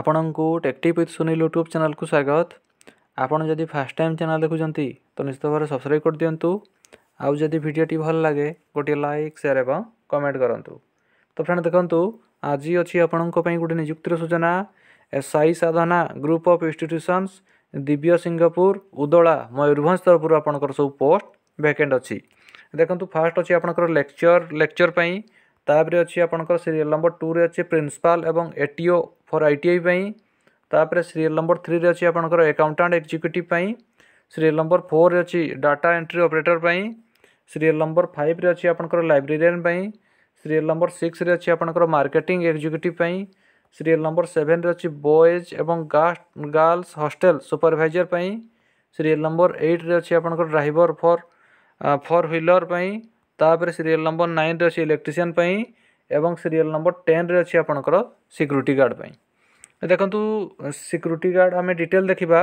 ଆପଣଙ୍କୁ ଟେକ୍ଟିଭ୍ with Sunil YouTube ଚ୍ୟାନେଲ୍କୁ ସ୍ୱାଗତ ଆପଣ ଯଦି ଫାର୍ଷ୍ଟ ଟାଇମ୍ ଚ୍ୟାନେଲ୍ ଦେଖୁଛନ୍ତି ତ ନିଶ୍ଚିତ ଭାବରେ ସବସ୍କ୍ରାଇବ୍ କରିଦିଅନ୍ତୁ ଆଉ ଯଦି ଭିଡ଼ିଓଟି ଭଲ ଲାଗେ ଗୋଟିଏ ଲାଇକ୍ ସେୟାର୍ ଏବଂ କମେଣ୍ଟ କରନ୍ତୁ ତ ଫ୍ରେଣ୍ଡ୍ ଦେଖନ୍ତୁ ଆଜି ଅଛି ଆପଣଙ୍କ ପାଇଁ ଗୋଟେ ନିଯୁକ୍ତିର ସୂଚନା Sai Sadhana group of institutions Divya Singapur Udala Mayurbhanj ତରଫରୁ ଆପଣଙ୍କର ସବୁ ପୋଷ୍ଟ ଭ୍ୟାକେଣ୍ଟ ଅଛି ଦେଖନ୍ତୁ ଫାର୍ଷ୍ଟ ଅଛି ଆପଣଙ୍କର ଲେକ୍ଚର୍ ଲେକ୍ଚର୍ ପାଇଁ ତାପରେ ଅଛି ଆପଣଙ୍କର ସିରିଏଲ୍ ନମ୍ବର ଟୁରେ ଅଛି ପ୍ରିନ୍ସିପାଲ୍ ଏବଂ A T O for I T I ପାଇଁ ତାପରେ ସିରିଏଲ୍ ନମ୍ବର ଥ୍ରୀରେ ଅଛି ଆପଣଙ୍କର ଏକାଉଣ୍ଟାଣ୍ଟ ଏକ୍ଜିକ୍ୟୁଟିଭ୍ ପାଇଁ ସିରିଏଲ୍ ନମ୍ବର ଫୋର୍ରେ ଅଛି ଡାଟା ଏଣ୍ଟ୍ରି ଅପରେଟର୍ ପାଇଁ ସିରିଏଲ୍ ନମ୍ବର ଫାଇଭ୍ରେ ଅଛି ଆପଣଙ୍କର ଲାଇବ୍ରେରିଆନ୍ ପାଇଁ ସିରିଏଲ୍ ନମ୍ବର ସିକ୍ସରେ ଅଛି ଆପଣଙ୍କର ମାର୍କେଟିଂ ଏକ୍ଜିକ୍ୟୁଟିଭ୍ ପାଇଁ ସିରିଏଲ୍ ନମ୍ବର ସେଭେନ୍ରେ ଅଛି ବଏଜ୍ ଏବଂ ଗାର୍ଲସ ହଷ୍ଟେଲ ସୁପରଭାଇଜର୍ ପାଇଁ ସିରିଏଲ୍ ନମ୍ବର ଏଇଟ୍ରେ ଅଛି ଆପଣଙ୍କର ଡ୍ରାଇଭର୍ ଫର୍ ଫର୍ ହ୍ୱିଲର୍ ପାଇଁ ତାପରେ ସିରିଏଲ୍ ନମ୍ବର ନାଇନ୍ରେ ଅଛି ଇଲେକ୍ଟ୍ରିସିଆନ୍ ପାଇଁ ଏବଂ ସିରିଏଲ୍ ନମ୍ବର ଟେନ୍ରେ ଅଛି ଆପଣଙ୍କର ସିକ୍ୟୁରିଟି ଗାର୍ଡ଼ ପାଇଁ ଦେଖନ୍ତୁ ସିକ୍ୟୁରିଟି ଗାର୍ଡ଼ ଆମେ ଡିଟେଲ୍ ଦେଖିବା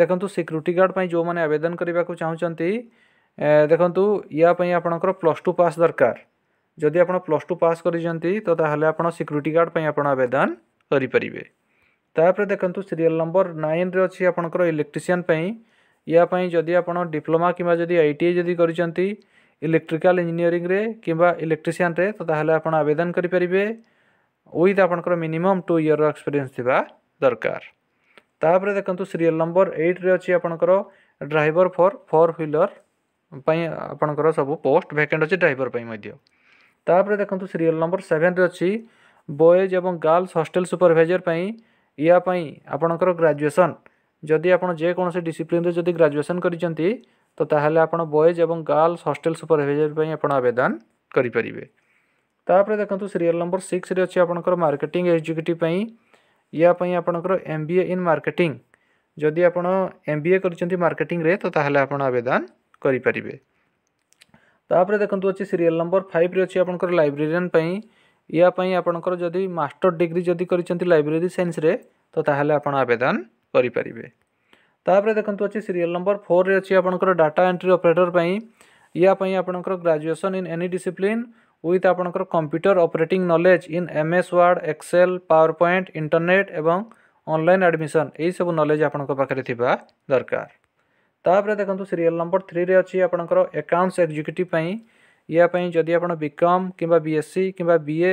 ଦେଖନ୍ତୁ ସିକ୍ୟୁରିଟି ଗାର୍ଡ଼ ପାଇଁ ଯେଉଁମାନେ ଆବେଦନ କରିବାକୁ ଚାହୁଁଛନ୍ତି ଦେଖନ୍ତୁ ୟା ପାଇଁ ଆପଣଙ୍କର ପ୍ଲସ୍ ଟୁ ପାସ୍ ଦରକାର ଯଦି ଆପଣ ପ୍ଲସ୍ ଟୁ ପାସ୍ କରିଛନ୍ତି ତ ତାହେଲେ ଆପଣ ସିକ୍ୟୁରିଟି ଗାର୍ଡ଼ ପାଇଁ ଆପଣ ଆବେଦନ କରିପାରିବେ ତାପରେ ଦେଖନ୍ତୁ ସିରିଏଲ୍ ନମ୍ବର ନାଇନ୍ରେ ଅଛି ଆପଣଙ୍କର ଇଲେକ୍ଟ୍ରିସିଆନ୍ ପାଇଁ ୟା ପାଇଁ ଯଦି ଆପଣ ଡିପ୍ଲୋମା କିମ୍ବା ଯଦି ଆଇ ଟି ଆଇ ଯଦି କରିଛନ୍ତି ଇଲେକ୍ଟ୍ରିକାଲ ଇଞ୍ଜିନିୟରିଂରେ କିମ୍ବା ଇଲେକ୍ଟ୍ରିସିଆନ୍ରେ ତ ତାହେଲେ ଆପଣ ଆବେଦନ କରିପାରିବେ ୱିଥ୍ ଆପଣଙ୍କର ମିନିମମ୍ ଟୁ ଇୟର୍ର ଏକ୍ସପିରିଏନ୍ସ ଥିବା ଦରକାର ତାପରେ ଦେଖନ୍ତୁ ସିରିଏଲ୍ ନମ୍ବର ଏଇଟ୍ରେ ଅଛି ଆପଣଙ୍କର ଡ୍ରାଇଭର ଫର୍ ଫୋର୍ ହ୍ୱିଲର ପାଇଁ ଆପଣଙ୍କର ସବୁ ପୋଷ୍ଟ ଭ୍ୟାକେଣ୍ଟ ଅଛି ଡ୍ରାଇଭର ପାଇଁ ମଧ୍ୟ ତାପରେ ଦେଖନ୍ତୁ ସିରିଏଲ୍ ନମ୍ବର ସେଭେନ୍ରେ ଅଛି ବଏଜ୍ ଏବଂ ଗାର୍ଲସ୍ ହଷ୍ଟେଲ ସୁପରଭାଇଜର ପାଇଁ ୟା ପାଇଁ ଆପଣଙ୍କର ଗ୍ରାଜୁଏସନ୍ ଯଦି ଆପଣ ଯେକୌଣସି ଡିସିପ୍ଲିନ୍ରେ ଯଦି ଗ୍ରାଜୁଏସନ୍ କରିଛନ୍ତି ତ ତାହେଲେ ଆପଣ ବଏଜ୍ ଏବଂ ଗାର୍ଲସ୍ ହଷ୍ଟେଲ୍ ସୁପରଭାଇଜର୍ ପାଇଁ ଆପଣ ଆବେଦନ କରିପାରିବେ ତାପରେ ଦେଖନ୍ତୁ ସିରିଏଲ୍ ନମ୍ବର ସିକ୍ସରେ ଅଛି ଆପଣଙ୍କର ମାର୍କେଟିଂ ଏକ୍ଜିକ୍ୟୁଟିଭ୍ ପାଇଁ ୟା ପାଇଁ ଆପଣଙ୍କର M B A in marketing ଯଦି ଆପଣ ଏମ୍ ବି ଏ କରିଛନ୍ତି ମାର୍କେଟିଂରେ ତ ତାହେଲେ ଆପଣ ଆବେଦନ କରିପାରିବେ ତାପରେ ଦେଖନ୍ତୁ ଅଛି ସିରିଏଲ୍ ନମ୍ବର ଫାଇଭରେ ଅଛି ଆପଣଙ୍କର ଲାଇବ୍ରେରିଆନ୍ ପାଇଁ ୟା ପାଇଁ ଆପଣଙ୍କର ଯଦି ମାଷ୍ଟର ଡିଗ୍ରୀ ଯଦି କରିଛନ୍ତି ଲାଇବ୍ରେରୀ ସାଇନ୍ସରେ ତ ତାହେଲେ ଆପଣ ଆବେଦନ କରିପାରିବେ ତାପରେ ଦେଖନ୍ତୁ ଅଛି ସିରିଏଲ ନମ୍ବର ଫୋର୍ରେ ଅଛି ଆପଣଙ୍କର ଡାଟା ଏଣ୍ଟ୍ରି ଅପରେଟର ପାଇଁ ୟା ପାଇଁ ଆପଣଙ୍କର graduation in any discipline with ଆପଣଙ୍କର computer operating knowledge in M S word Excel PowerPoint internet ଏବଂ ଅନଲାଇନ୍ ଆଡ଼ମିସନ୍ ଏହିସବୁ ନଲେଜ ଆପଣଙ୍କ ପାଖରେ ଥିବା ଦରକାର ତାପରେ ଦେଖନ୍ତୁ ସିରିଏଲ ନମ୍ବର ଥ୍ରୀରେ ଅଛି ଆପଣଙ୍କର ଆକାଉଣ୍ଟସ୍ ଏକ୍ଜିକ୍ୟୁଟିଭ୍ ପାଇଁ ୟା ପାଇଁ ଯଦି ଆପଣ ବିକମ୍ କିମ୍ବା ବିଏସ୍ସି କିମ୍ବା ବିଏ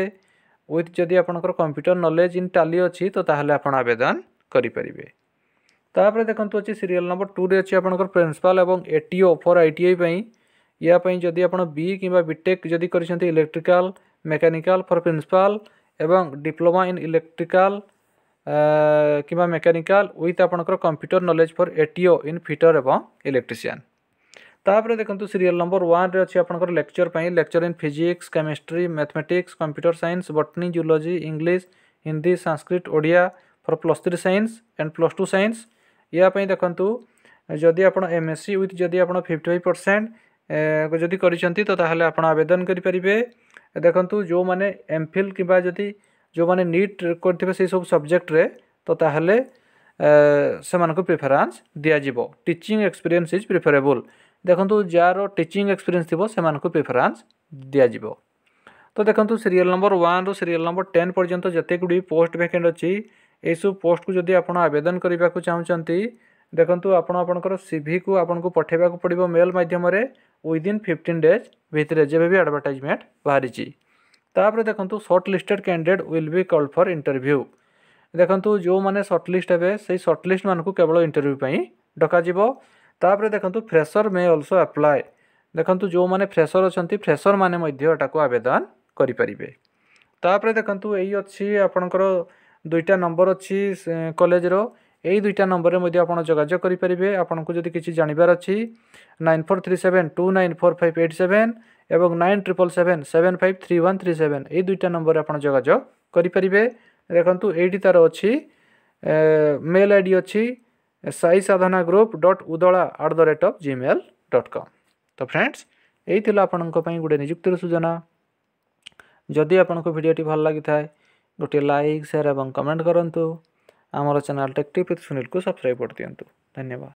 ୱିଥ୍ ଯଦି ଆପଣଙ୍କର କମ୍ପ୍ୟୁଟର ନଲେଜ ଇନ୍ ଟାଲି ଅଛି ତ ତାହେଲେ ଆପଣ ଆବେଦନ କରିପାରିବେ ତାପରେ ଦେଖନ୍ତୁ ଅଛି ସିରିଏଲ୍ ନମ୍ବର ଟୁରେ ଅଛି ଆପଣଙ୍କର ପ୍ରିନ୍ସିପାଲ୍ ଏବଂ A T O for I T I ପାଇଁ ଏହା ପାଇଁ ଯଦି ଆପଣ ବି କିମ୍ବା ବିଟେକ୍ ଯଦି କରିଛନ୍ତି ଇଲେକ୍ଟ୍ରିକାଲ୍ ମେକାନିକାଲ୍ ଫର୍ ପ୍ରିନ୍ସିପାଲ୍ ଏବଂ ଡିପ୍ଲୋମା ଇନ୍ ଇଲେକ୍ଟ୍ରିକାଲ୍ କିମ୍ବା ମେକାନିକାଲ୍ ୱିଥ୍ ଆପଣଙ୍କର computer knowledge for A T O in fitter ଏବଂ ଇଲେକ୍ଟ୍ରିସିଆନ୍ ତାପରେ ଦେଖନ୍ତୁ ସିରିଏଲ୍ ନମ୍ବର ୱାନ୍ରେ ଅଛି ଆପଣଙ୍କର ଲେକ୍ଚର ପାଇଁ lecturer in physics chemistry mathematics computer science botany zoology English Hindi Sanskrit Odia for plus three science and plus two science ইয়াপাই দেখন্তু যদি আপন এমএসসি উইথ যদি আপন 55% যদি করিছন্তি তো তাহলে আপন আবেদন করি পারিবে দেখন্তু যো মানে এমফিল কিবা যদি যো মানে নিট করতিবে সেই সব সাবজেক্ট রে তো তাহলে ସେମାନଙ୍କୁ ପ୍ରିଫରେନ୍ସ ଦିଆଯିବ ଟିଚିଂ ଏକ୍ସପିରିଏନ୍ସ ଇଜ୍ ପ୍ରିଫରେବୁଲ୍ ଦେଖନ୍ତୁ ଯାହାର ଟିଚିଂ ଏକ୍ସପିରିଏନ୍ସ ଥିବ ସେମାନଙ୍କୁ ପ୍ରିଫରେନ୍ସ ଦିଆଯିବ ତ ଦେଖନ୍ତୁ ସିରିଏଲ୍ ନମ୍ବର ୱାନ୍ରୁ ସିରିଏଲ୍ ନମ୍ବର ଟେନ୍ ପର୍ଯ୍ୟନ୍ତ ଯେତେ ଗୁଡ଼ିଏ ପୋଷ୍ଟ ଭ୍ୟାକେଣ୍ଟ ଅଛି ଏହିସବୁ ପୋଷ୍ଟକୁ ଯଦି ଆପଣ ଆବେଦନ କରିବାକୁ ଚାହୁଁଛନ୍ତି ଦେଖନ୍ତୁ ଆପଣ ଆପଣଙ୍କର ସିଭିକୁ ଆପଣଙ୍କୁ ପଠାଇବାକୁ ପଡ଼ିବ ମେଲ୍ ମାଧ୍ୟମରେ ୱିଦିନ୍ ଫିଫ୍ଟିନ୍ ଡେଜ୍ ଭିତରେ ଯେବେ ବି ଆଡ଼ଭର୍ଟାଇଜମେଣ୍ଟ ବାହାରିଛି ତାପରେ ଦେଖନ୍ତୁ short listed candidate will be call for interview ଦେଖନ୍ତୁ ଯେଉଁମାନେ ସର୍ଟ ଲିଷ୍ଟ ହେବେ ସେଇ ସର୍ଟ ଲିଷ୍ଟମାନଙ୍କୁ କେବଳ ଇଣ୍ଟରଭ୍ୟୁ ପାଇଁ ଡକାଯିବ ତାପରେ ଦେଖନ୍ତୁ ଫ୍ରେସର ମେ ଅଲସୋ ଆପ୍ଲାଏ ଦେଖନ୍ତୁ ଯେଉଁମାନେ ଫ୍ରେସର ଅଛନ୍ତି ଫ୍ରେସରମାନେ ମଧ୍ୟ ଏଟାକୁ ଆବେଦନ କରିପାରିବେ ତାପରେ ଦେଖନ୍ତୁ ଏଇ ଅଛି ଆପଣଙ୍କର দুইটা নম্বর অছি কলেজর এই দুইটা নম্বরে মধ্যে আপনার যোগাযোগ করে পারে আপনার যদি কিছু জাণবার অছি nine four three seven two nine four five eight seven এবং nine triple seven seven five three one three seven এই দুইটা নম্বরে আপনার যোগাযোগ করে পারে দেখুন এইটি তার অছি মেল আইডি অছি সাই সাধনা group dot Udala at the rate of Gmail dot com তো ফ্রেন্ডস এই লা আপনার গোটে নিযুক্তির সূচনা যদি আপনার ভিডিওটি ভাল লাগি থাকে ଗୋଟିଏ ଲାଇକ୍ ସେୟାର ଏବଂ କମେଣ୍ଟ କରନ୍ତୁ ଆମର ଚ୍ୟାନେଲ୍ ଟେକ୍ ଟିପ୍ ସୁନୀଲକୁ ସବସ୍କ୍ରାଇବ୍ କରିଦିଅନ୍ତୁ ଧନ୍ୟବାଦ